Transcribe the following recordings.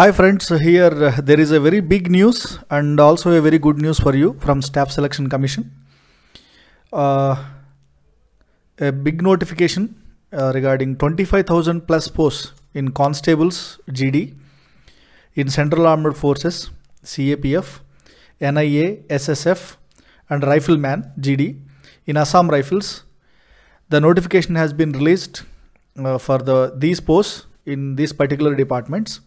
Hi friends, here uh, there is a very big news and also a very good news for you from Staff Selection Commission. Uh, a big notification uh, regarding 25,000 plus posts in Constables GD, in Central Armed Forces, CAPF, NIA, SSF and Rifleman GD in Assam Rifles. The notification has been released uh, for the these posts in these particular departments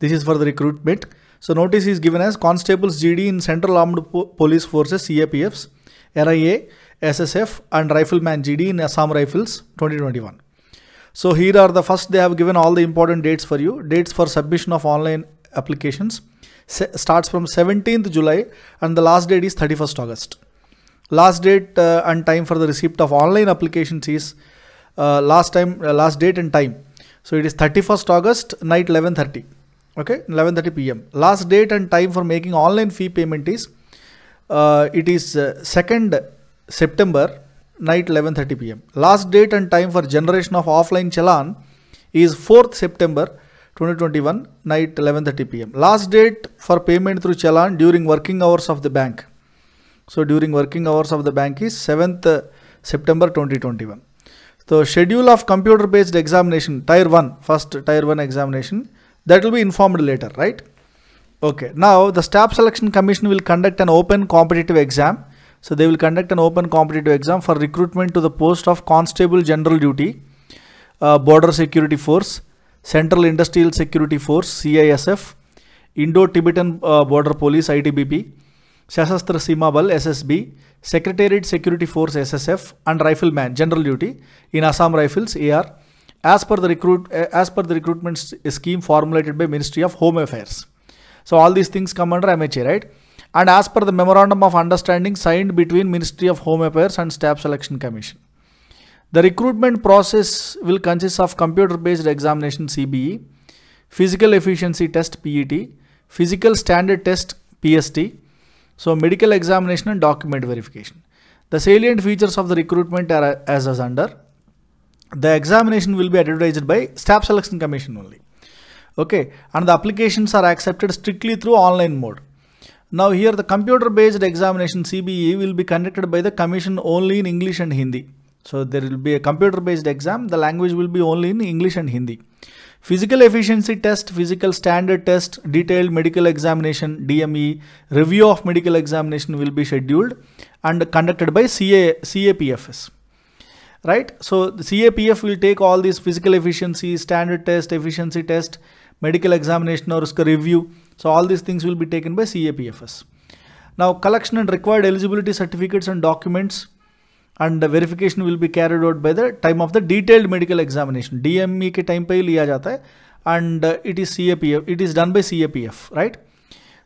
this is for the recruitment. So notice is given as Constables GD in Central Armed po Police Forces CAPFs, NIA, SSF and Rifleman GD in Assam Rifles 2021. So here are the first they have given all the important dates for you. Dates for submission of online applications Se starts from 17th July and the last date is 31st August. Last date uh, and time for the receipt of online applications is uh, last time uh, last date and time. So it is 31st August night 11:30 okay 11:30 p.m. Last date and time for making online fee payment is uh, it is uh, 2nd September night 11:30 p.m. Last date and time for generation of offline challan is 4th September 2021 night 11:30 p.m. Last date for payment through challan during working hours of the bank. So during working hours of the bank is 7th September 2021. So schedule of computer based examination tier 1 first tier 1 examination that will be informed later right okay now the staff selection commission will conduct an open competitive exam so they will conduct an open competitive exam for recruitment to the post of constable general duty uh, border security force central industrial security force cisf indo-tibetan uh, border police idbp Shasastra Seema Bal SSB, Secretariat Security Force SSF and Rifleman General Duty in Assam Rifles AR as per the recruit eh, as per the recruitment scheme formulated by Ministry of Home Affairs. So all these things come under MHA, right? And as per the memorandum of understanding signed between Ministry of Home Affairs and Staff Selection Commission. The recruitment process will consist of computer-based examination CBE, physical efficiency test PET, physical standard test PST, so medical examination and document verification. The salient features of the recruitment are as is under the examination will be advertised by staff selection commission only okay and the applications are accepted strictly through online mode now here the computer based examination CBE will be conducted by the commission only in English and Hindi so there will be a computer based exam the language will be only in English and Hindi physical efficiency test physical standard test detailed medical examination DME review of medical examination will be scheduled and conducted by CA, CAPFS right? So the CAPF will take all these physical efficiency, standard test, efficiency test, medical examination or review. So all these things will be taken by CAPFS. Now collection and required eligibility certificates and documents and the verification will be carried out by the time of the detailed medical examination. DME के time पे लिया and it is CAPF, it is done by CAPF, right?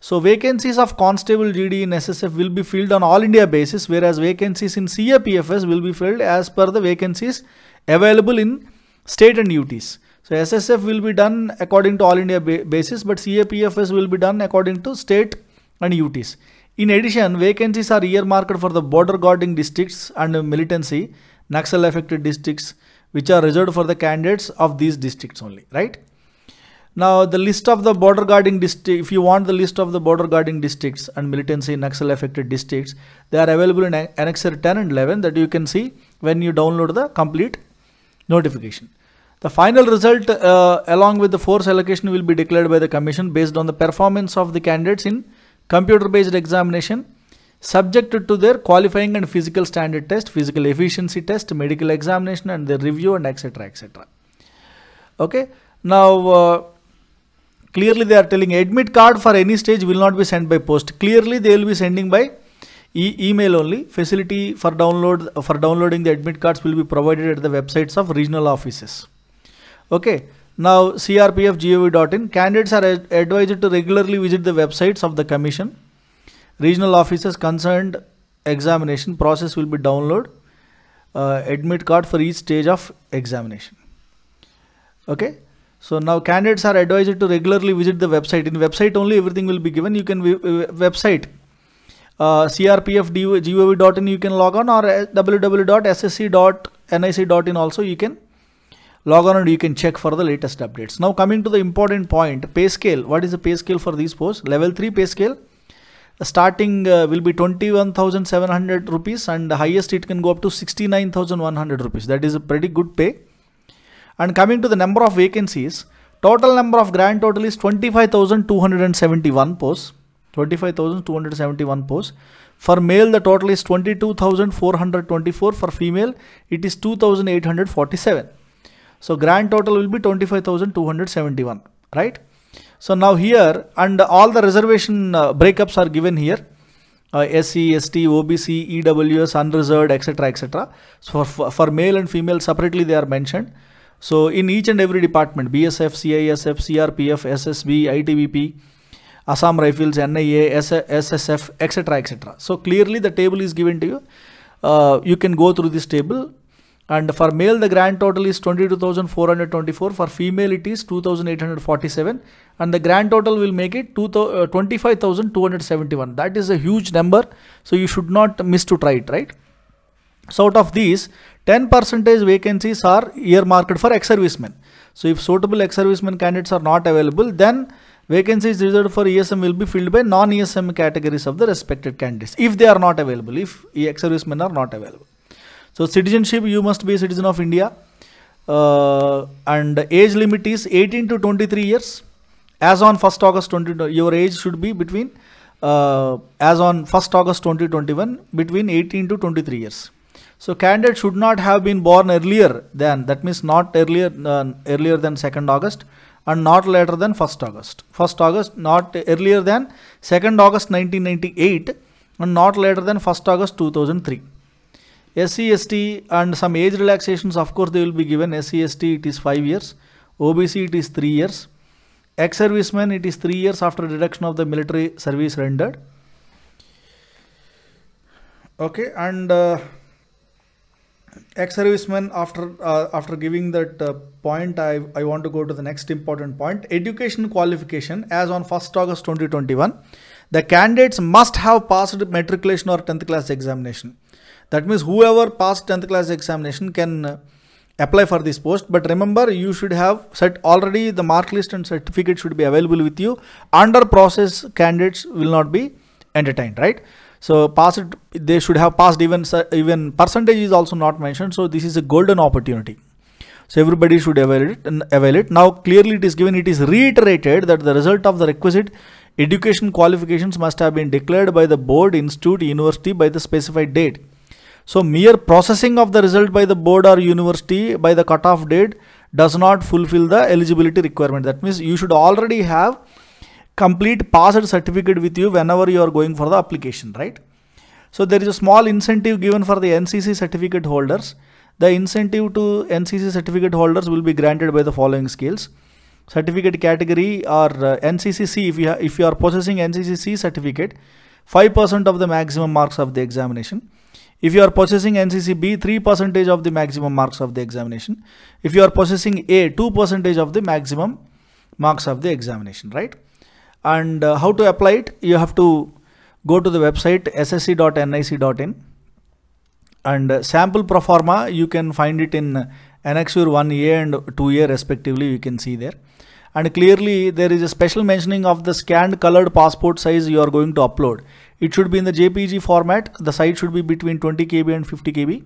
So vacancies of constable GD in SSF will be filled on all India basis whereas vacancies in CAPFS will be filled as per the vacancies available in state and UTs. So SSF will be done according to all India ba basis but CAPFS will be done according to state and UTs. In addition, vacancies are earmarked for the border guarding districts and militancy, Naxal affected districts which are reserved for the candidates of these districts only, right? Now the list of the border guarding district, if you want the list of the border guarding districts and militancy in Naxal affected districts, they are available in Annexure 10 and 11 that you can see when you download the complete notification. The final result uh, along with the force allocation will be declared by the commission based on the performance of the candidates in computer based examination subjected to their qualifying and physical standard test, physical efficiency test, medical examination and the review and etc etc. Okay. Now uh, Clearly they are telling admit card for any stage will not be sent by post. Clearly they will be sending by e email only. Facility for download for downloading the admit cards will be provided at the websites of regional offices. Okay. Now crpfgov.in candidates are ad advised to regularly visit the websites of the commission. Regional offices concerned examination process will be download uh, admit card for each stage of examination. Okay. So now candidates are advised to regularly visit the website. In website only everything will be given. You can uh, website uh, crpf.gov.in you can log on or uh, www.ssc.nic.in also you can log on and you can check for the latest updates. Now coming to the important point, pay scale. What is the pay scale for these posts? Level 3 pay scale starting uh, will be 21,700 rupees and the highest it can go up to 69,100 rupees. That is a pretty good pay and coming to the number of vacancies, total number of grand total is 25,271 posts. 25,271 posts. For male, the total is 22,424. For female, it is 2,847. So grand total will be 25,271, right? So now here, and all the reservation uh, breakups are given here. Uh, SC, ST, OBC, EWS, unreserved, etc. etc. So for, for male and female separately they are mentioned. So in each and every department, BSF, CISF, CRPF, SSB, ITBP, Assam Rifles, NIA, SSF, etc. etc. So clearly the table is given to you. Uh, you can go through this table and for male the grand total is 22,424 for female it is 2,847 and the grand total will make it uh, 25,271 that is a huge number so you should not miss to try it right so out of these, 10 percentage vacancies are earmarked for ex-servicemen. So if suitable ex-servicemen candidates are not available, then vacancies reserved for ESM will be filled by non-ESM categories of the respected candidates if they are not available, if ex-servicemen are not available. So citizenship, you must be a citizen of India. Uh, and age limit is 18 to 23 years. As on 1st August 20, your age should be between, uh, as on 1st August 2021, between 18 to 23 years. So candidate should not have been born earlier than, that means not earlier, uh, earlier than 2nd August and not later than 1st August. 1st August, not earlier than 2nd August 1998 and not later than 1st August 2003. SC, and some age relaxations of course they will be given. SC, it is 5 years. OBC it is 3 years. Ex-servicemen it is 3 years after reduction of the military service rendered. Okay and uh, ex serviceman after uh, after giving that uh, point I, I want to go to the next important point education qualification as on 1st august 2021 the candidates must have passed matriculation or 10th class examination that means whoever passed 10th class examination can uh, apply for this post but remember you should have set already the mark list and certificate should be available with you under process candidates will not be entertained right so passed they should have passed even even percentage is also not mentioned so this is a golden opportunity so everybody should avail it and avail it now clearly it is given it is reiterated that the result of the requisite education qualifications must have been declared by the board institute university by the specified date so mere processing of the result by the board or university by the cutoff date does not fulfill the eligibility requirement that means you should already have complete passed certificate with you whenever you are going for the application, right? So there is a small incentive given for the NCC certificate holders. The incentive to NCC certificate holders will be granted by the following scales. Certificate category or uh, NCCC, if you, if you are possessing NCCC certificate, 5% of the maximum marks of the examination. If you are possessing NCC B, 3% of the maximum marks of the examination. If you are possessing A, 2% of the maximum marks of the examination, right? and uh, how to apply it you have to go to the website ssc.nic.in and uh, sample proforma you can find it in annexure 1a and 2a respectively you can see there and clearly there is a special mentioning of the scanned colored passport size you are going to upload it should be in the jpg format the size should be between 20 kb and 50 kb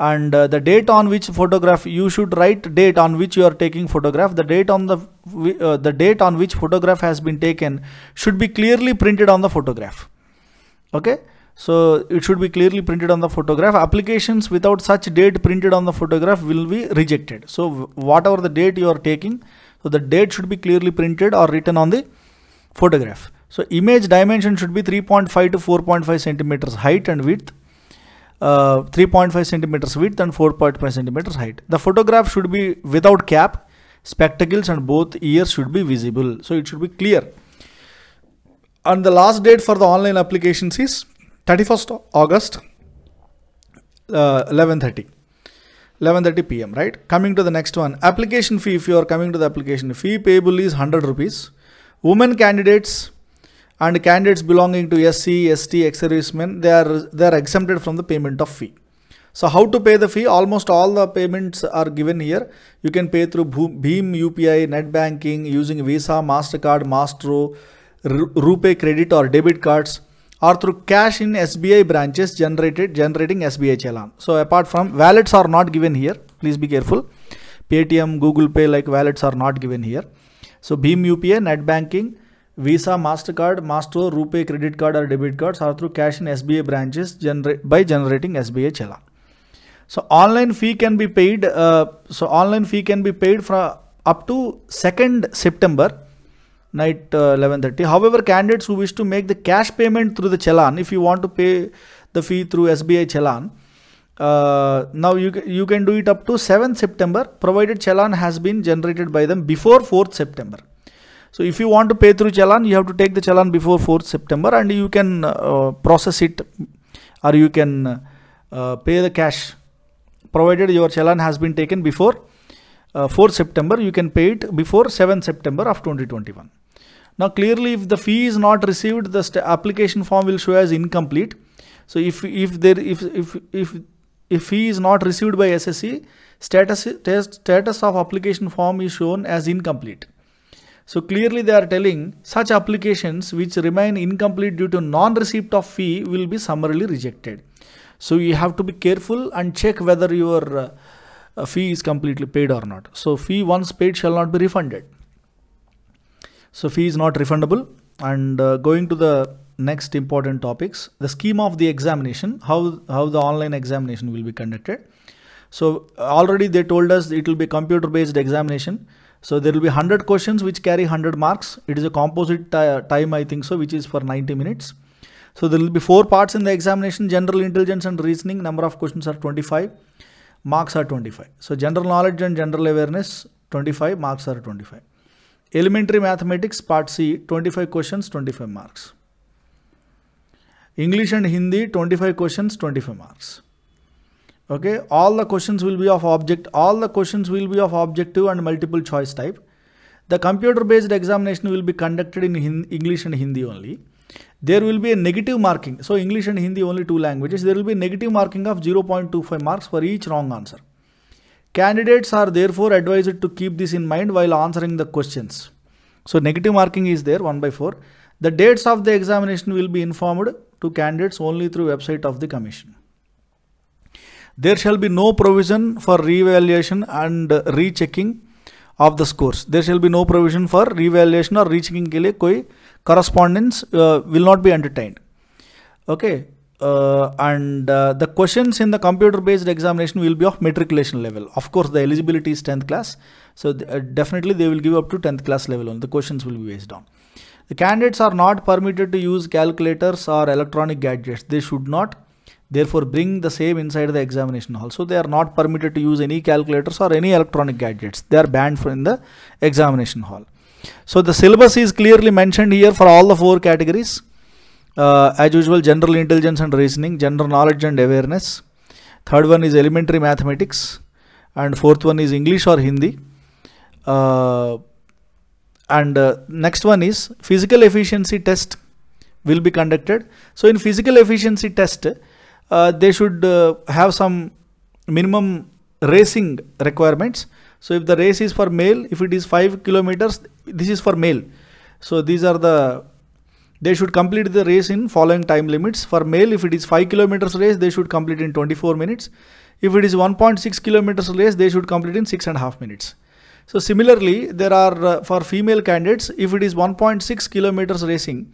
and uh, the date on which photograph you should write date on which you are taking photograph the date on the uh, the date on which photograph has been taken should be clearly printed on the photograph okay so it should be clearly printed on the photograph applications without such date printed on the photograph will be rejected so whatever the date you are taking so the date should be clearly printed or written on the photograph so image dimension should be 3.5 to 4.5 centimeters height and width uh, 3.5 centimeters width and 4.5 centimeters height. The photograph should be without cap, spectacles and both ears should be visible. So it should be clear. And the last date for the online applications is 31st August 11.30. Uh, 11.30 pm right coming to the next one application fee if you are coming to the application fee payable is 100 rupees women candidates and candidates belonging to SC, ST, ex-servicemen, they are, they are exempted from the payment of fee. So how to pay the fee? Almost all the payments are given here. You can pay through Beam, UPI, net banking, using Visa, MasterCard, Mastro, rupee credit or debit cards or through cash in SBI branches generated generating SBI challan. So apart from wallets are not given here. Please be careful. Paytm, Google Pay like wallets are not given here. So Beam UPI, net banking, Visa, MasterCard, Master, Rupee credit card or debit cards are through cash in SBA branches by generating SBA Chela. So online fee can be paid. Uh, so online fee can be paid from up to 2nd September night uh, 11.30. However, candidates who wish to make the cash payment through the chalan, if you want to pay the fee through SBI Chelan, uh, now you, you can do it up to 7th September provided chalan has been generated by them before 4th September. So if you want to pay through challan, you have to take the challan before 4th September and you can uh, process it or you can uh, pay the cash. Provided your challan has been taken before uh, 4th September, you can pay it before 7th September of 2021. Now clearly if the fee is not received, the application form will show as incomplete. So if, if there, if, if, if, if fee is not received by SSC, status, status of application form is shown as incomplete. So clearly they are telling such applications which remain incomplete due to non-receipt of fee will be summarily rejected. So you have to be careful and check whether your uh, uh, fee is completely paid or not. So fee once paid shall not be refunded. So fee is not refundable and uh, going to the next important topics, the scheme of the examination, how, how the online examination will be conducted. So uh, already they told us it will be computer based examination. So there will be 100 questions which carry 100 marks. It is a composite time, I think so, which is for 90 minutes. So there will be four parts in the examination, general intelligence and reasoning. Number of questions are 25, marks are 25. So general knowledge and general awareness, 25, marks are 25. Elementary mathematics, part C, 25 questions, 25 marks. English and Hindi, 25 questions, 25 marks okay all the questions will be of object all the questions will be of objective and multiple choice type the computer based examination will be conducted in english and hindi only there will be a negative marking so english and hindi only two languages there will be negative marking of 0.25 marks for each wrong answer candidates are therefore advised to keep this in mind while answering the questions so negative marking is there 1 by 4 the dates of the examination will be informed to candidates only through website of the commission there shall be no provision for revaluation and rechecking of the scores there shall be no provision for revaluation or rechecking ke liye koi correspondence uh, will not be entertained okay uh, and uh, the questions in the computer based examination will be of matriculation level of course the eligibility is 10th class so definitely they will give up to 10th class level Only the questions will be based on the candidates are not permitted to use calculators or electronic gadgets they should not Therefore, bring the same inside the examination also. They are not permitted to use any calculators or any electronic gadgets. They are banned from the examination hall. So the syllabus is clearly mentioned here for all the four categories. Uh, as usual, general intelligence and reasoning, general knowledge and awareness. Third one is elementary mathematics. And fourth one is English or Hindi. Uh, and uh, next one is physical efficiency test will be conducted. So in physical efficiency test, uh, they should uh, have some minimum racing requirements. So if the race is for male, if it is 5 kilometers, this is for male. So these are the, they should complete the race in following time limits. For male, if it is 5 kilometers race, they should complete in 24 minutes. If it is 1.6 kilometers race, they should complete in six and a half minutes. So similarly, there are uh, for female candidates, if it is 1.6 kilometers racing,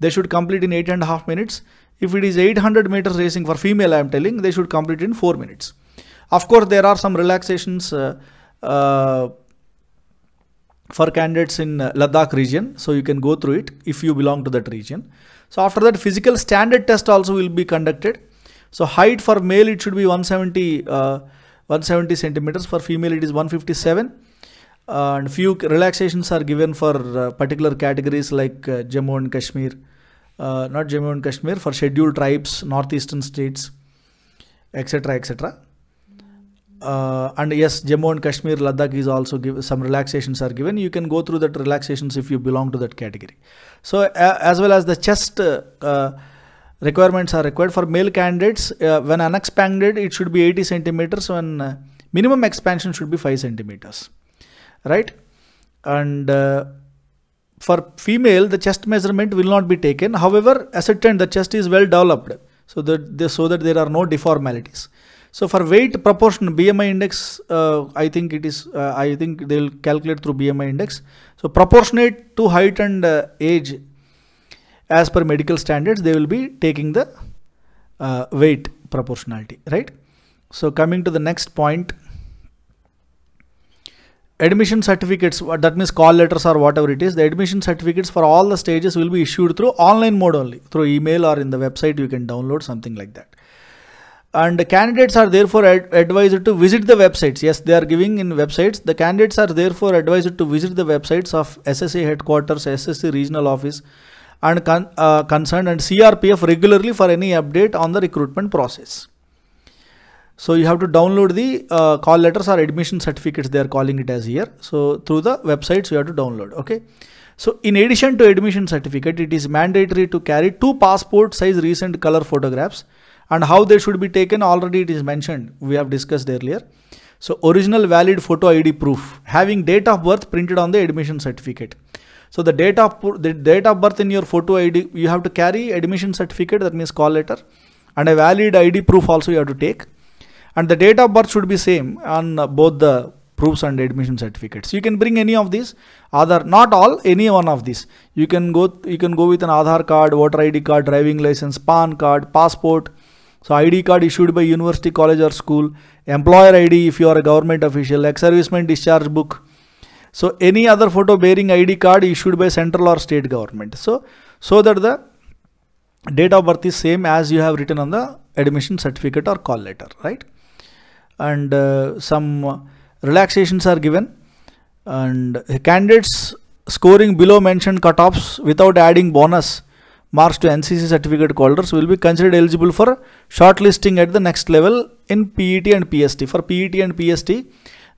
they should complete in eight and a half minutes. If it is 800 meters racing for female, I am telling they should complete in 4 minutes. Of course, there are some relaxations uh, uh, for candidates in uh, Ladakh region. So you can go through it if you belong to that region. So after that physical standard test also will be conducted. So height for male it should be 170, uh, 170 centimeters. For female it is 157. Uh, and few relaxations are given for uh, particular categories like uh, Jammu and Kashmir uh, not Jammu and Kashmir, for scheduled tribes, northeastern states, etc., etc. Uh, and yes, Jammu and Kashmir, Ladakh is also given some relaxations are given. You can go through that relaxations if you belong to that category. So uh, as well as the chest uh, uh, requirements are required for male candidates. Uh, when unexpanded, it should be 80 centimeters. When minimum expansion should be 5 centimeters, right? And for female, the chest measurement will not be taken. However, ascertain the chest is well developed so that they, so that there are no deformities. So for weight proportion BMI index, uh, I think it is uh, I think they will calculate through BMI index. So proportionate to height and uh, age, as per medical standards, they will be taking the uh, weight proportionality, right? So coming to the next point, admission certificates that means call letters or whatever it is the admission certificates for all the stages will be issued through online mode only through email or in the website you can download something like that and the candidates are therefore ad advised to visit the websites yes they are giving in websites the candidates are therefore advised to visit the websites of ssa headquarters SSC regional office and con uh, concerned and crpf regularly for any update on the recruitment process so you have to download the uh, call letters or admission certificates they are calling it as here. So through the websites you have to download. Okay. So in addition to admission certificate, it is mandatory to carry two passport size recent color photographs and how they should be taken already it is mentioned. We have discussed earlier. So original valid photo ID proof having date of birth printed on the admission certificate. So the date of the date of birth in your photo ID you have to carry admission certificate that means call letter and a valid ID proof also you have to take and the date of birth should be same on both the proofs and admission certificates you can bring any of these other not all any one of these you can go you can go with an aadhar card voter id card driving license pan card passport so id card issued by university college or school employer id if you are a government official ex-serviceman discharge book so any other photo bearing id card issued by central or state government so so that the date of birth is same as you have written on the admission certificate or call letter right and uh, some relaxations are given and candidates scoring below mentioned cutoffs without adding bonus marks to NCC certificate holders will be considered eligible for shortlisting at the next level in PET and PST. For PET and PST,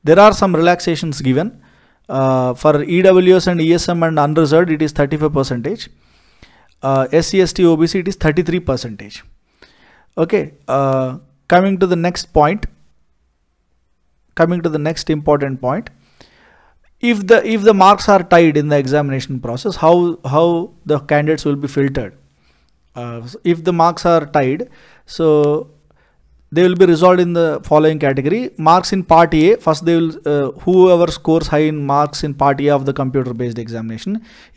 there are some relaxations given. Uh, for EWS and ESM and unreserved, it is 35 percentage. Uh, SCST OBC, it is 33 percentage. Okay, uh, coming to the next point coming to the next important point if the if the marks are tied in the examination process how how the candidates will be filtered uh, if the marks are tied so they will be resolved in the following category. Marks in part A, first they will, uh, whoever scores high in marks in part A of the computer based examination.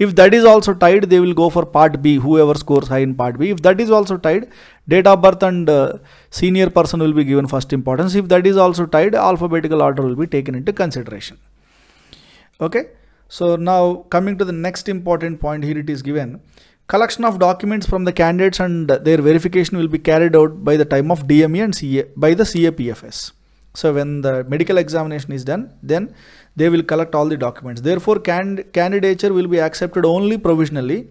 If that is also tied, they will go for part B, whoever scores high in part B. If that is also tied, date of birth and uh, senior person will be given first importance. If that is also tied, alphabetical order will be taken into consideration. Okay. So now coming to the next important point here it is given Collection of documents from the candidates and their verification will be carried out by the time of DME and CA, by the CAPFS. So when the medical examination is done, then they will collect all the documents. Therefore, can, candidature will be accepted only provisionally.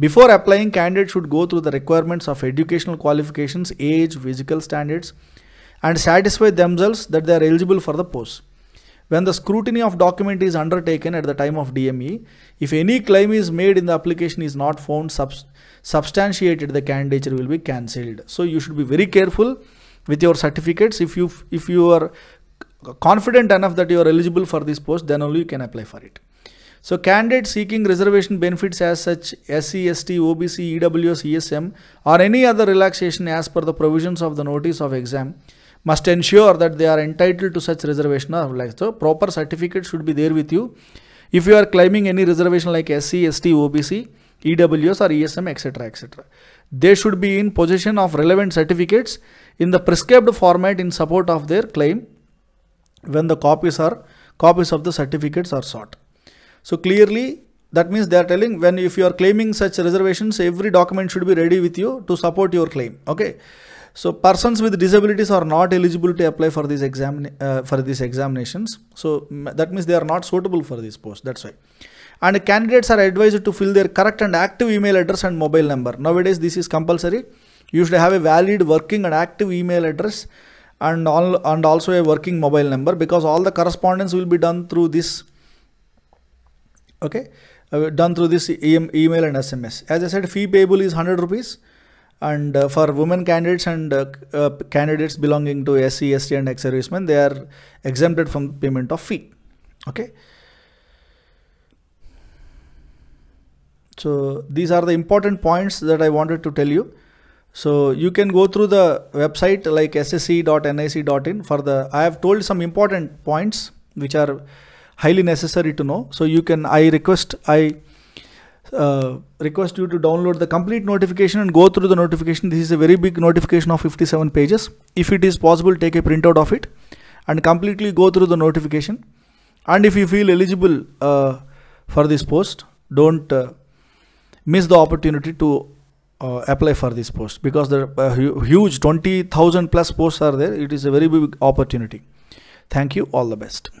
Before applying, candidates should go through the requirements of educational qualifications, age, physical standards, and satisfy themselves that they are eligible for the post when the scrutiny of document is undertaken at the time of DME, if any claim is made in the application is not found substantiated, the candidature will be cancelled. So you should be very careful with your certificates. If you if you are confident enough that you are eligible for this post, then only you can apply for it. So candidates seeking reservation benefits as such SC, ST, OBC, EWS, ESM or any other relaxation as per the provisions of the notice of exam must ensure that they are entitled to such reservation or like so proper certificate should be there with you if you are claiming any reservation like SC, ST, OBC, EWS or ESM etc etc. They should be in possession of relevant certificates in the prescribed format in support of their claim when the copies are copies of the certificates are sought. So clearly that means they are telling when if you are claiming such reservations every document should be ready with you to support your claim okay so persons with disabilities are not eligible to apply for these exam uh, for these examinations. So that means they are not suitable for this post. That's why. And candidates are advised to fill their correct and active email address and mobile number. Nowadays this is compulsory. You should have a valid working and active email address and all and also a working mobile number because all the correspondence will be done through this. Okay, uh, done through this e email and SMS. As I said, fee payable is 100 rupees and uh, for women candidates and uh, uh, candidates belonging to SC, ST and ex-servicemen, they are exempted from payment of fee. Okay. So these are the important points that I wanted to tell you. So you can go through the website like ssc.nic.in for the, I have told some important points which are highly necessary to know. So you can, I request, I uh, request you to download the complete notification and go through the notification. This is a very big notification of 57 pages. If it is possible, take a printout of it and completely go through the notification. And if you feel eligible uh, for this post, don't uh, miss the opportunity to uh, apply for this post because the uh, huge 20,000 plus posts are there. It is a very big opportunity. Thank you. All the best.